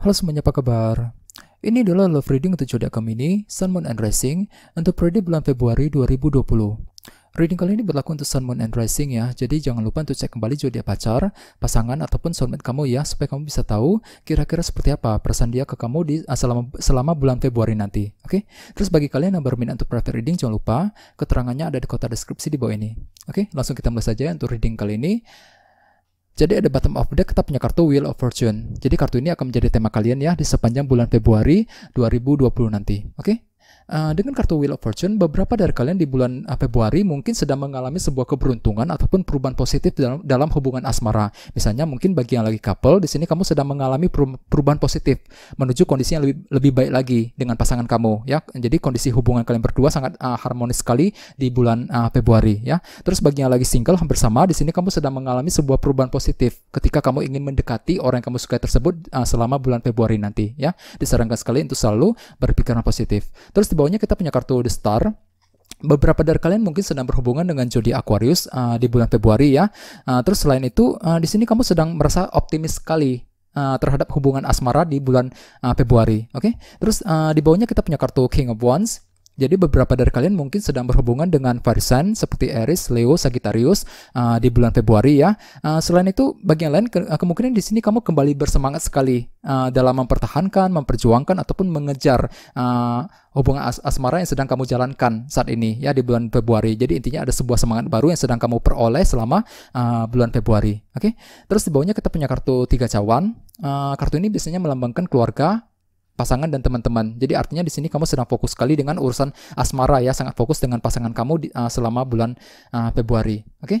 Halo semuanya, apa kabar? Ini adalah love reading untuk zodiak Gemini, Sun, Moon, and Rising untuk periode bulan Februari 2020. Reading kali ini berlaku untuk Sun, Moon, and Rising ya, jadi jangan lupa untuk cek kembali jodoh pacar, pasangan, ataupun soulmate kamu ya, supaya kamu bisa tahu kira-kira seperti apa perasaan dia ke kamu di, ah, selama, selama bulan Februari nanti. Oke, okay? terus bagi kalian yang berminat untuk private reading, jangan lupa keterangannya ada di kotak deskripsi di bawah ini. Oke, okay? langsung kita mulai saja untuk reading kali ini. Jadi ada bottom of deck kita punya kartu Wheel of Fortune. Jadi kartu ini akan menjadi tema kalian ya di sepanjang bulan Februari 2020 nanti. Oke? Okay? Eh, dengan kartu Wheel of Fortune, beberapa dari kalian di bulan eh, Februari mungkin sedang mengalami sebuah keberuntungan ataupun perubahan positif dalam, dalam hubungan asmara. Misalnya mungkin bagi yang lagi couple, di sini kamu sedang mengalami perubahan positif menuju kondisi yang lebih, lebih baik lagi dengan pasangan kamu. Ya, jadi kondisi hubungan kalian berdua sangat uh, harmonis sekali di bulan uh, Februari. Ya, terus bagi yang lagi single hampir sama, di sini kamu sedang mengalami sebuah perubahan positif ketika kamu ingin mendekati orang yang kamu suka tersebut uh, selama bulan Februari nanti. Ya, disarankan sekali untuk selalu berpikiran positif. Terus di bawahnya kita punya kartu The Star. Beberapa dari kalian mungkin sedang berhubungan dengan jodi Aquarius uh, di bulan Februari ya. Uh, terus selain itu, uh, di sini kamu sedang merasa optimis sekali uh, terhadap hubungan asmara di bulan uh, Februari. Oke, okay? terus uh, di bawahnya kita punya kartu King of Wands. Jadi beberapa dari kalian mungkin sedang berhubungan dengan varisan seperti Aries, Leo, Sagittarius uh, di bulan Februari ya. Uh, selain itu, bagian lain ke eh, kemungkinan di sini kamu kembali bersemangat sekali uh, dalam mempertahankan, memperjuangkan ataupun mengejar uh, hubungan as asmara yang sedang kamu jalankan saat ini ya di bulan Februari. Jadi intinya ada sebuah semangat baru yang sedang kamu peroleh selama uh, bulan Februari. Oke. Okay? Terus di bawahnya kita punya kartu tiga cawan. Uh, kartu ini biasanya melambangkan keluarga, pasangan dan teman-teman. Jadi artinya di sini kamu sedang fokus sekali dengan urusan asmara ya, sangat fokus dengan pasangan kamu di, uh, selama bulan uh, Februari. Oke? Okay?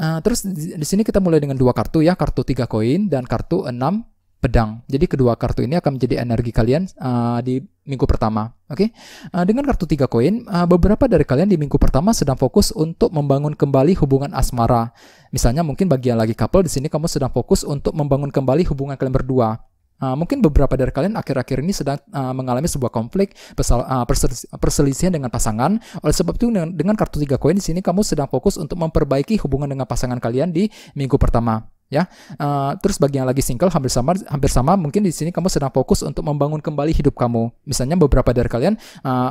Uh, eh, terus di, di sini kita mulai dengan dua kartu ya, kartu tiga koin dan kartu enam pedang. Jadi kedua kartu ini akan menjadi energi kalian uh, di minggu pertama. Oke? Okay? Uh, dengan kartu tiga koin, uh, beberapa dari kalian di minggu pertama sedang fokus untuk membangun kembali hubungan asmara. Misalnya mungkin bagian lagi couple di sini kamu sedang fokus untuk membangun kembali hubungan kalian berdua Uh, mungkin beberapa dari kalian akhir-akhir ini sedang uh, mengalami sebuah konflik pesal, uh, perselisihan dengan pasangan. Oleh sebab itu dengan, dengan kartu tiga koin di sini kamu sedang fokus untuk memperbaiki hubungan dengan pasangan kalian di minggu pertama ya. Uh, terus bagi yang lagi single hampir sama hampir sama mungkin di sini kamu sedang fokus untuk membangun kembali hidup kamu. Misalnya beberapa dari kalian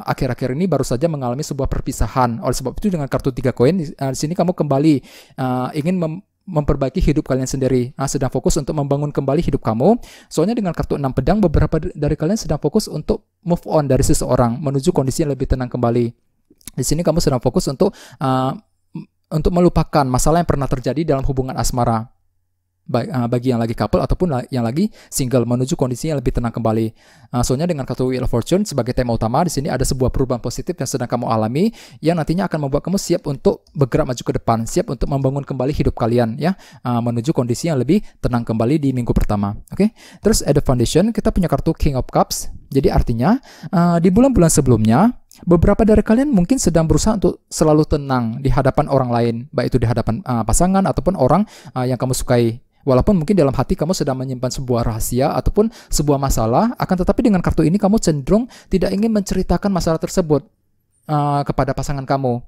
akhir-akhir uh, ini baru saja mengalami sebuah perpisahan. Oleh sebab itu dengan kartu tiga koin di, uh, di sini kamu kembali uh, ingin memperbaiki hidup kalian sendiri. Nah, sedang fokus untuk membangun kembali hidup kamu. Soalnya dengan kartu enam pedang, beberapa dari kalian sedang fokus untuk move on dari seseorang, menuju kondisi yang lebih tenang kembali. Di sini kamu sedang fokus untuk uh, untuk melupakan masalah yang pernah terjadi dalam hubungan asmara. Ah, bagi yang lagi couple ataupun yang lagi single menuju kondisi yang lebih tenang kembali. Ah, soalnya dengan kartu Wheel of Fortune sebagai tema utama di sini ada sebuah perubahan positif yang sedang kamu alami yang nantinya akan membuat kamu siap untuk bergerak maju ke depan, siap untuk membangun kembali hidup kalian ya, ah, menuju kondisi yang lebih tenang kembali di minggu pertama. Oke. Okay? Terus ada foundation kita punya kartu King of Cups. Jadi artinya di bulan-bulan sebelumnya Beberapa dari kalian mungkin sedang berusaha untuk selalu tenang di hadapan orang lain, baik itu di hadapan pasangan ataupun orang yang kamu sukai. Walaupun mungkin dalam hati kamu sedang menyimpan sebuah rahasia ataupun sebuah masalah, akan tetapi dengan kartu ini kamu cenderung tidak ingin menceritakan masalah tersebut uh, kepada pasangan kamu.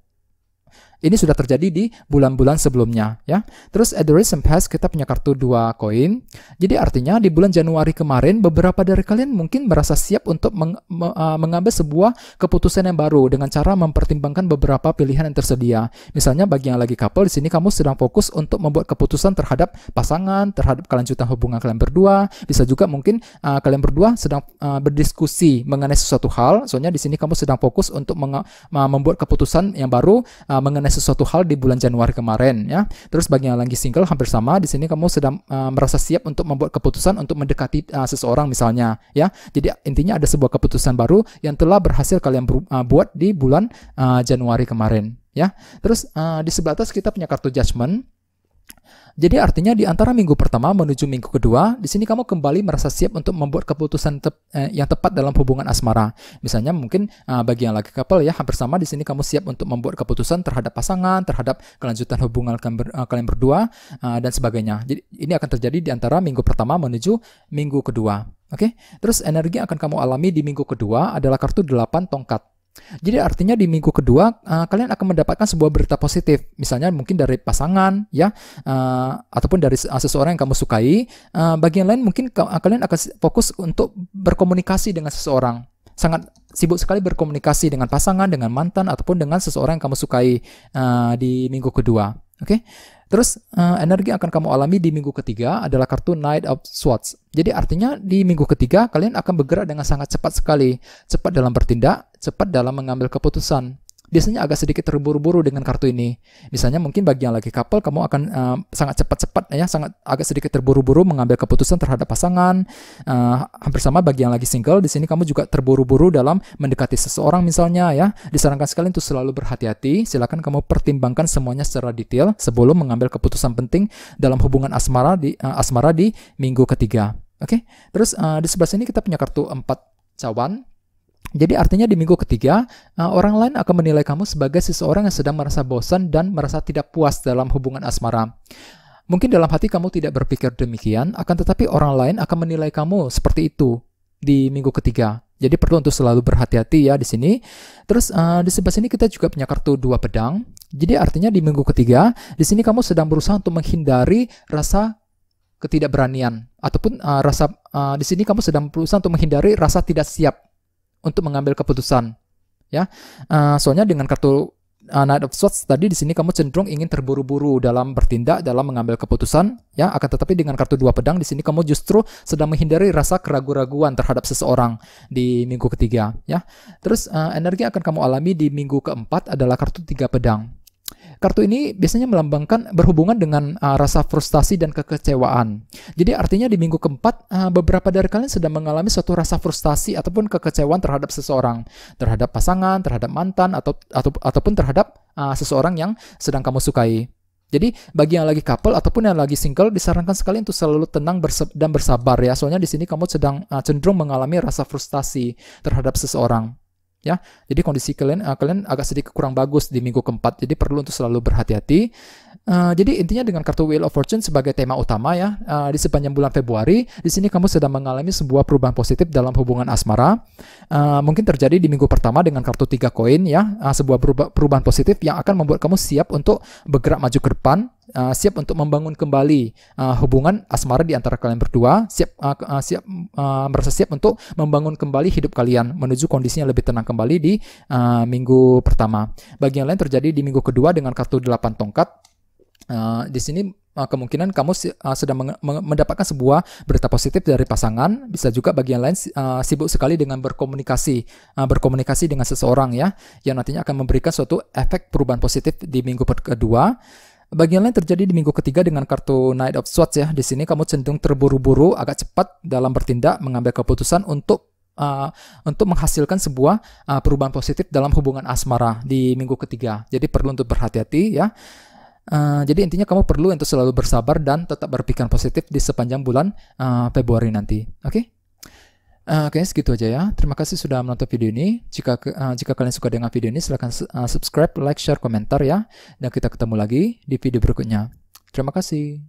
Ini sudah terjadi di bulan-bulan sebelumnya ya. Terus at the recent past kita punya kartu dua koin. Jadi artinya di bulan Januari kemarin beberapa dari kalian mungkin merasa siap untuk meng e, mengambil sebuah keputusan yang baru dengan cara mempertimbangkan beberapa pilihan yang tersedia. Misalnya bagi yang lagi couple di sini kamu sedang fokus untuk membuat keputusan terhadap pasangan, terhadap kelanjutan hubungan kalian berdua. Bisa juga mungkin uh, kalian berdua sedang uh, berdiskusi mengenai sesuatu hal. Soalnya di sini kamu sedang fokus untuk membuat keputusan yang baru uh, mengenai mengenai sesuatu hal di bulan Januari kemarin ya. Terus bagi yang lagi single hampir sama di sini kamu sedang uh, merasa siap untuk membuat keputusan untuk mendekati uh, seseorang misalnya ya. Jadi intinya ada sebuah keputusan baru yang telah berhasil kalian ber, uh, eh, buat di bulan uh, Januari kemarin ya. Terus uh, di sebelah atas kita punya kartu judgment jadi artinya di antara minggu pertama menuju minggu kedua, di sini kamu kembali merasa siap untuk membuat keputusan tep, eh, yang tepat dalam hubungan asmara. Misalnya mungkin eh, bagi yang lagi couple ya hampir sama di sini kamu siap untuk membuat keputusan terhadap pasangan, terhadap kelanjutan hubungan kalian, ber, eh, kalian berdua eh, dan sebagainya. Jadi ini akan terjadi di antara minggu pertama menuju minggu kedua. Oke, okay? terus energi yang akan kamu alami di minggu kedua adalah kartu delapan tongkat. Jadi artinya di minggu kedua uh, kalian akan mendapatkan sebuah berita positif, misalnya mungkin dari pasangan ya, uh, ataupun dari seseorang yang kamu sukai. Uh, eh, bagian lain mungkin ke, uh, kalian akan fokus untuk berkomunikasi dengan seseorang. Sangat sibuk sekali berkomunikasi dengan pasangan, dengan mantan, ataupun dengan seseorang yang kamu sukai uh, di minggu kedua. Oke. Okay? Terus uh, energi yang akan kamu alami di minggu ketiga adalah kartu Knight of Swords. Jadi artinya di minggu ketiga kalian akan bergerak dengan sangat cepat sekali, cepat dalam bertindak, cepat dalam mengambil keputusan biasanya agak sedikit terburu-buru dengan kartu ini. Misalnya mungkin bagi yang lagi couple kamu akan uh, sangat cepat-cepat ya sangat agak sedikit terburu-buru mengambil keputusan terhadap pasangan. Uh, hampir sama bagi yang lagi single di sini kamu juga terburu-buru dalam mendekati seseorang misalnya ya. Disarankan sekali untuk selalu berhati-hati. Silakan kamu pertimbangkan semuanya secara detail sebelum mengambil keputusan penting dalam hubungan asmara di uh, asmara di minggu ketiga. Oke. Okay? Terus uh, di sebelah sini kita punya kartu 4 cawan jadi artinya di minggu ketiga, eh, orang lain akan menilai kamu sebagai seseorang yang sedang merasa bosan dan merasa tidak puas dalam hubungan asmara. Mungkin dalam hati kamu tidak berpikir demikian, akan tetapi orang lain akan menilai kamu seperti itu di minggu ketiga. Jadi perlu untuk selalu berhati-hati ya di sini. Terus uh, di sebelah sini kita juga punya kartu dua pedang. Jadi artinya di minggu ketiga, di sini kamu sedang berusaha untuk menghindari rasa ketidakberanian ataupun uh, rasa uh, di sini kamu sedang berusaha untuk menghindari rasa tidak siap untuk mengambil keputusan. Ya, uh, soalnya dengan kartu uh, Knight of Swords tadi di sini kamu cenderung ingin terburu-buru dalam bertindak, dalam mengambil keputusan, ya. Akan tetapi dengan kartu dua pedang di sini kamu justru sedang menghindari rasa keraguan-raguan terhadap seseorang di minggu ketiga, ya. Terus uh, energi akan kamu alami di minggu keempat adalah kartu tiga pedang. Kartu ini biasanya melambangkan berhubungan dengan uh, rasa frustasi dan kekecewaan. Jadi artinya di minggu keempat uh, beberapa dari kalian sedang mengalami suatu rasa frustasi ataupun kekecewaan terhadap seseorang, terhadap pasangan, terhadap mantan atau, atau ataupun terhadap uh, seseorang yang sedang kamu sukai. Jadi bagi yang lagi couple ataupun yang lagi single disarankan sekali untuk selalu tenang dan bersabar ya. Soalnya di sini kamu sedang cenderung mengalami rasa frustasi terhadap seseorang ya. Jadi kondisi kalian uh, kalian agak sedikit kurang bagus di minggu keempat. Jadi perlu untuk selalu berhati-hati Uh, jadi intinya dengan kartu Wheel of Fortune sebagai tema utama ya, uh, di sepanjang bulan Februari, di sini kamu sedang mengalami sebuah perubahan positif dalam hubungan asmara. Uh, mungkin terjadi di minggu pertama dengan kartu tiga koin ya, uh, sebuah perubahan positif yang akan membuat kamu siap untuk bergerak maju ke depan, uh, siap untuk membangun kembali uh, hubungan asmara di antara kalian berdua, siap uh, uh, siap uh, merasa siap untuk membangun kembali hidup kalian menuju kondisinya lebih tenang kembali di uh, minggu pertama. Bagian lain terjadi di minggu kedua dengan kartu delapan tongkat Uh, di sini eh, kemungkinan kamu uh, sedang mendapatkan sebuah berita positif dari pasangan, bisa juga bagian lain sibuk sekali dengan berkomunikasi, berkomunikasi dengan seseorang ya, yang nantinya akan memberikan suatu efek perubahan positif di minggu kedua. Bagian lain terjadi di minggu ketiga dengan kartu Knight of Swords ya. Di sini kamu cenderung terburu-buru, agak cepat dalam bertindak, mengambil keputusan untuk uh, untuk menghasilkan sebuah uh, perubahan positif dalam hubungan asmara di minggu ketiga. Jadi perlu untuk berhati-hati ya. Uh, jadi intinya kamu perlu untuk selalu bersabar dan tetap berpikiran positif di sepanjang bulan uh, Februari nanti. Oke? Okay? Uh, Oke, okay, segitu aja ya. Terima kasih sudah menonton video ini. Jika uh, jika kalian suka dengan video ini, silahkan uh, subscribe, like, share, komentar ya. Dan kita ketemu lagi di video berikutnya. Terima kasih.